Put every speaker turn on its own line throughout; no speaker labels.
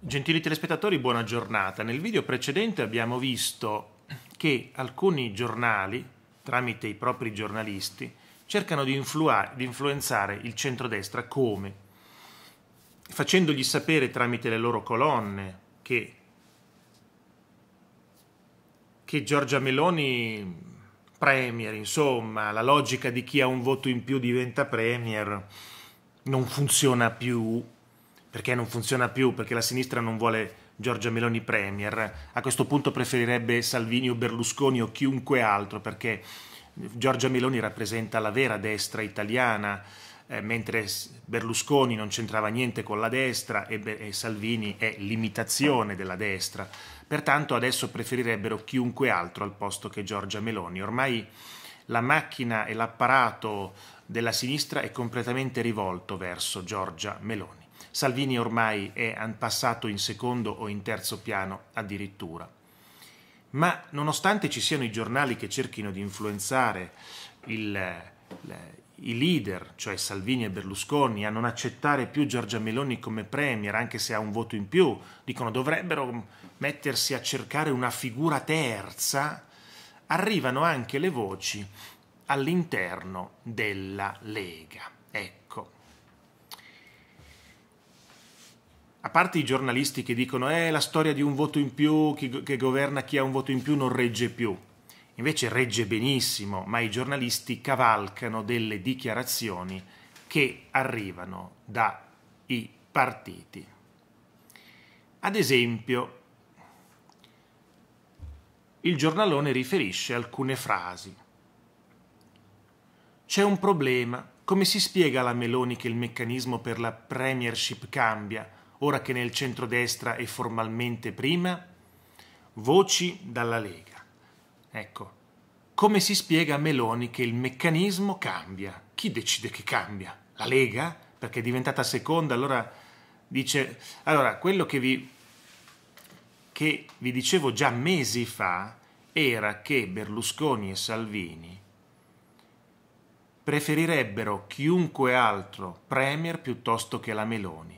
Gentili telespettatori, buona giornata. Nel video precedente abbiamo visto che alcuni giornali, tramite i propri giornalisti, cercano di, di influenzare il centrodestra come? Facendogli sapere tramite le loro colonne che, che Giorgia Meloni premier, insomma, la logica di chi ha un voto in più diventa premier non funziona più perché non funziona più, perché la sinistra non vuole Giorgia Meloni Premier. A questo punto preferirebbe Salvini o Berlusconi o chiunque altro, perché Giorgia Meloni rappresenta la vera destra italiana, eh, mentre Berlusconi non c'entrava niente con la destra e, e Salvini è l'imitazione della destra. Pertanto adesso preferirebbero chiunque altro al posto che Giorgia Meloni. Ormai la macchina e l'apparato della sinistra è completamente rivolto verso Giorgia Meloni. Salvini ormai è passato in secondo o in terzo piano addirittura. Ma nonostante ci siano i giornali che cerchino di influenzare il, i leader, cioè Salvini e Berlusconi, a non accettare più Giorgia Meloni come premier, anche se ha un voto in più, dicono dovrebbero mettersi a cercare una figura terza, arrivano anche le voci all'interno della Lega. Ecco, a parte i giornalisti che dicono è eh, la storia di un voto in più, chi, che governa chi ha un voto in più non regge più. Invece regge benissimo, ma i giornalisti cavalcano delle dichiarazioni che arrivano dai partiti. Ad esempio, il giornalone riferisce alcune frasi. C'è un problema. Come si spiega alla Meloni che il meccanismo per la premiership cambia? ora che nel centrodestra è formalmente prima? Voci dalla Lega. Ecco, come si spiega a Meloni che il meccanismo cambia? Chi decide che cambia? La Lega? Perché è diventata seconda, allora dice... Allora, quello che vi, che vi dicevo già mesi fa era che Berlusconi e Salvini preferirebbero chiunque altro Premier piuttosto che la Meloni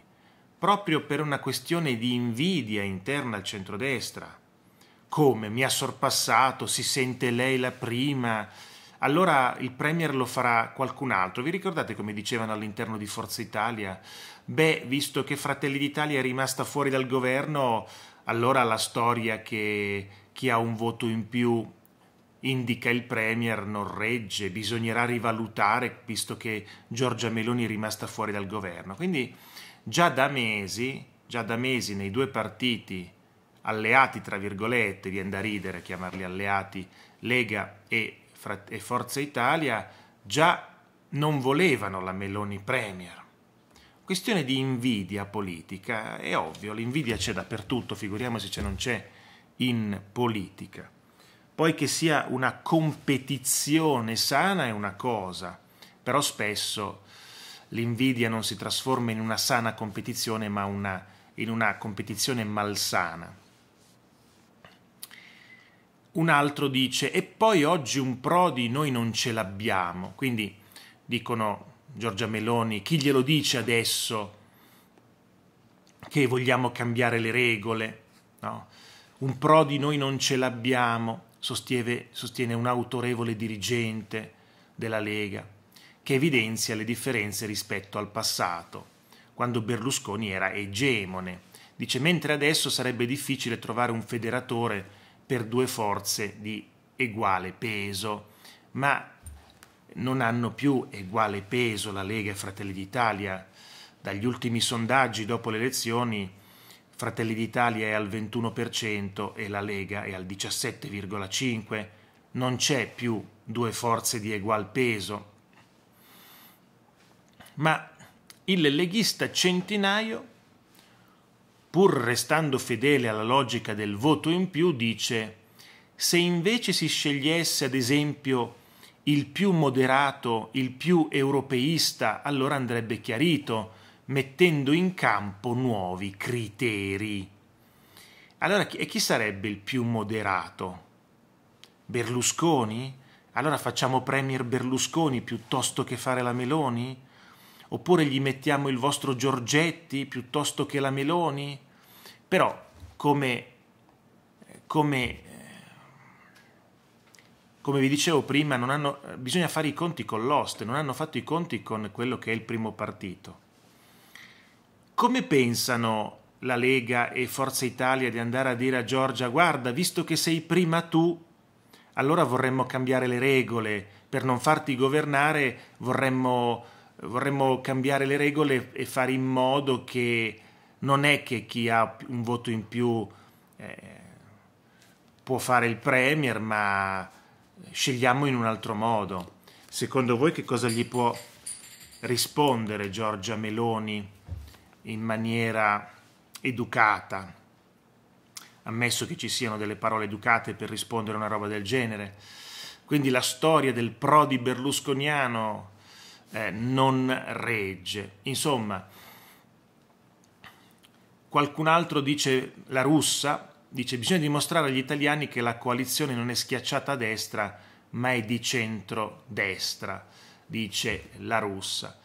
proprio per una questione di invidia interna al centrodestra. Come mi ha sorpassato, si sente lei la prima. Allora il Premier lo farà qualcun altro. Vi ricordate come dicevano all'interno di Forza Italia? Beh, visto che Fratelli d'Italia è rimasta fuori dal governo, allora la storia che chi ha un voto in più indica il Premier non regge, bisognerà rivalutare visto che Giorgia Meloni è rimasta fuori dal governo. Quindi già da mesi, già da mesi nei due partiti alleati, tra virgolette, viene da ridere chiamarli alleati, Lega e, e Forza Italia, già non volevano la Meloni Premier. Questione di invidia politica, è ovvio, l'invidia c'è dappertutto, figuriamoci se non c'è in politica. Poi che sia una competizione sana è una cosa, però spesso l'invidia non si trasforma in una sana competizione, ma una, in una competizione malsana. Un altro dice, e poi oggi un Prodi noi non ce l'abbiamo. Quindi dicono Giorgia Meloni, chi glielo dice adesso che vogliamo cambiare le regole? No? Un Prodi noi non ce l'abbiamo, sostiene, sostiene un autorevole dirigente della Lega che evidenzia le differenze rispetto al passato, quando Berlusconi era egemone. Dice mentre adesso sarebbe difficile trovare un federatore per due forze di uguale peso, ma non hanno più uguale peso la Lega e Fratelli d'Italia. Dagli ultimi sondaggi dopo le elezioni Fratelli d'Italia è al 21% e la Lega è al 17,5%. Non c'è più due forze di ugual peso, ma il leghista Centinaio, pur restando fedele alla logica del voto in più, dice se invece si scegliesse ad esempio il più moderato, il più europeista, allora andrebbe chiarito, mettendo in campo nuovi criteri. Allora, e chi sarebbe il più moderato? Berlusconi? Allora facciamo Premier Berlusconi piuttosto che fare la Meloni? oppure gli mettiamo il vostro Giorgetti piuttosto che la Meloni, però come, come, eh, come vi dicevo prima, hanno, bisogna fare i conti con l'oste, non hanno fatto i conti con quello che è il primo partito. Come pensano la Lega e Forza Italia di andare a dire a Giorgia guarda, visto che sei prima tu, allora vorremmo cambiare le regole, per non farti governare vorremmo vorremmo cambiare le regole e fare in modo che non è che chi ha un voto in più eh, può fare il Premier, ma scegliamo in un altro modo. Secondo voi che cosa gli può rispondere Giorgia Meloni in maniera educata? Ammesso che ci siano delle parole educate per rispondere a una roba del genere. Quindi la storia del prodi berlusconiano eh, non regge. Insomma, qualcun altro dice, la russa, dice bisogna dimostrare agli italiani che la coalizione non è schiacciata a destra, ma è di centro-destra, dice la russa.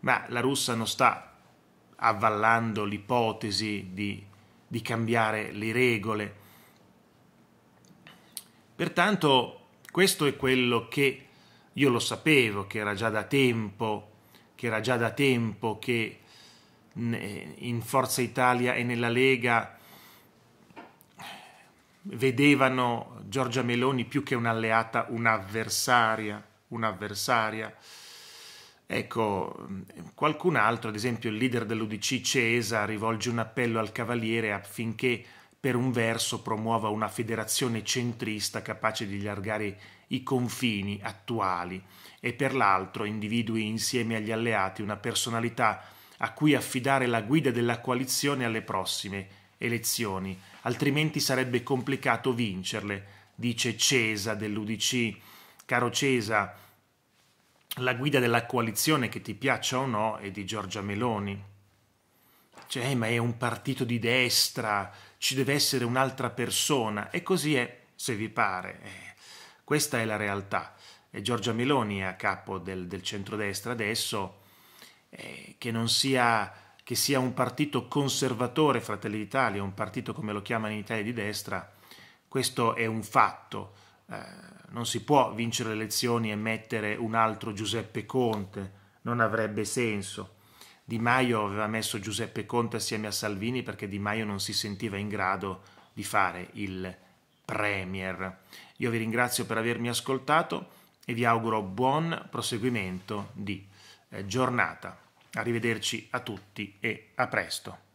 Ma la russa non sta avvallando l'ipotesi di, di cambiare le regole. Pertanto questo è quello che io lo sapevo che era già da tempo, che era già da tempo che in Forza Italia e nella Lega vedevano Giorgia Meloni più che un'alleata, un'avversaria, un'avversaria. Ecco, qualcun altro, ad esempio il leader dell'Udc Cesa, rivolge un appello al Cavaliere affinché per un verso promuova una federazione centrista capace di allargare i confini attuali e per l'altro individui insieme agli alleati una personalità a cui affidare la guida della coalizione alle prossime elezioni, altrimenti sarebbe complicato vincerle, dice Cesa dell'UDC. Caro Cesa, la guida della coalizione, che ti piaccia o no, è di Giorgia Meloni cioè ma è un partito di destra, ci deve essere un'altra persona e così è, se vi pare. Eh, questa è la realtà. E Giorgia Meloni è a capo del, del centrodestra adesso, eh, che non sia che sia un partito conservatore Fratelli d'Italia, un partito come lo chiamano in Italia di destra, questo è un fatto. Eh, non si può vincere le elezioni e mettere un altro Giuseppe Conte, non avrebbe senso. Di Maio aveva messo Giuseppe Conte assieme a Salvini perché Di Maio non si sentiva in grado di fare il Premier. Io vi ringrazio per avermi ascoltato e vi auguro buon proseguimento di eh, giornata. Arrivederci a tutti e a presto.